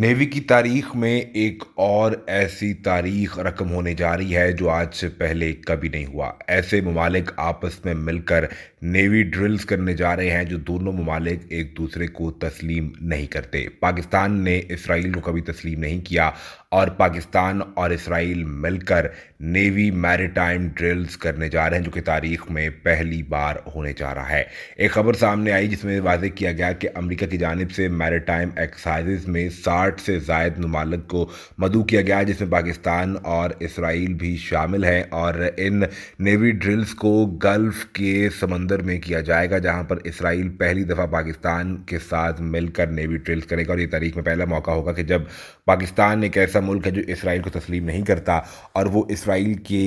navy की तारीख में एक और ऐसी तारीख रकम होने जा रही है जो आज से पहले कभी नहीं हुआ ऐसे ममालिक आपस में मिलकर नेवी ड्रिल्स करने जा रहे हैं जो दोनों ममालिक एक दूसरे को तस्लीम नहीं करते पाकिस्तान ने इसराइल को कभी तस्लीम नहीं किया और पाकिस्तान और इसराइल मिलकर नेवी मैरिटाइम ड्रिल्स करने जा रहे हैं जो कि तारीख में पहली बार होने जा रहा है एक खबर सामने आई जिसमें वाजे किया गया कि अमरीका की जानब से मैरिटाइम एक्सरसाइज में साठ साठ से जायद ममालक को मदू किया गया जिसमें पाकिस्तान और इसराइल भी शामिल हैं और इन नेवी ड्रिल्स को गल्फ के समंदर में किया जाएगा जहां पर इसराइल पहली दफ़ा पाकिस्तान के साथ मिलकर नेवी ड्रिल्स करेगा और ये तारीख में पहला मौका होगा कि जब पाकिस्तान एक ऐसा मुल्क है जो इसराइल को तस्लीम नहीं करता और वो इसराइल के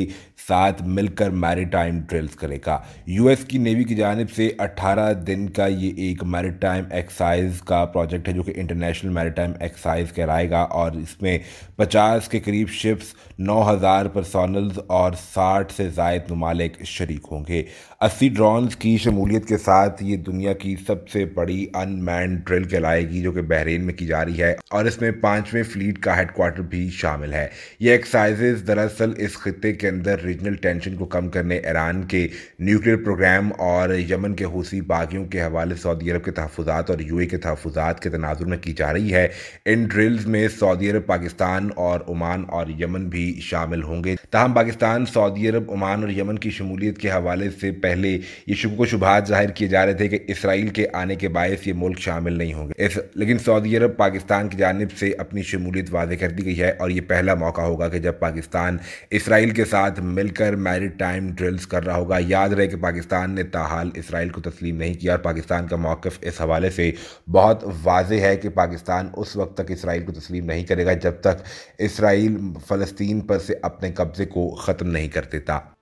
साथ मिलकर मैरीटाइम ड्रिल्स करेगा यूएस की नेवी की जानब से 18 दिन का ये एक मैरीटाइम एक्साइज का प्रोजेक्ट है जो कि इंटरनेशनल मैरीटाइम एक्साइज एक्सरसाइज कराएगा और इसमें 50 के करीब शिप्स 9000 हज़ार पर्सनल्स और 60 से जायद ममालिक शरीक होंगे 80 ड्रोन्स की शमूलियत के साथ ये दुनिया की सबसे बड़ी अनमैन ड्रिल कहलाएगी जो कि बहरीन में की जा रही है और इसमें पाँचवें फ्लीट का हेडकोार्टर भी शामिल है ये एक्सरसाइज दरअसल इस खत्े के अंदर रीजनल टेंशन को कम करने ईरान के न्यूक्लियर प्रोग्राम और यमन के हूसी बागियों के हवाले सऊदी अरब के तहफात और यू ए के तहफात के तनाजुर में की जा रही है इन इन ड्रिल्स में सऊदी अरब पाकिस्तान और ओमान और यमन भी शामिल होंगे तहम पाकिस्तान सऊदी अरब ओमान और यमन की शमूलियत के हवाले से पहले ये शुभ शुभात जाहिर किए जा रहे थे कि इसराइल के आने के बायस ये मुल्क शामिल नहीं होंगे इस लेकिन सऊदी अरब पाकिस्तान की जानब से अपनी शमूलियत वादे कर दी गई है और ये पहला मौका होगा कि जब पाकिस्तान इसराइल के साथ मिलकर मैरिड टाइम ड्रिल्स कर रहा होगा याद रहे कि पाकिस्तान ने ताहाल इसराइल को तस्लीम नहीं किया और पाकिस्तान का मौक़ इस हवाले से बहुत वाज है कि पाकिस्तान उस वक्त तक तक इसराइल को तस्लीम नहीं करेगा जब तक इसराइल फ़लस्तीन पर से अपने कब्ज़े को ख़त्म नहीं कर देता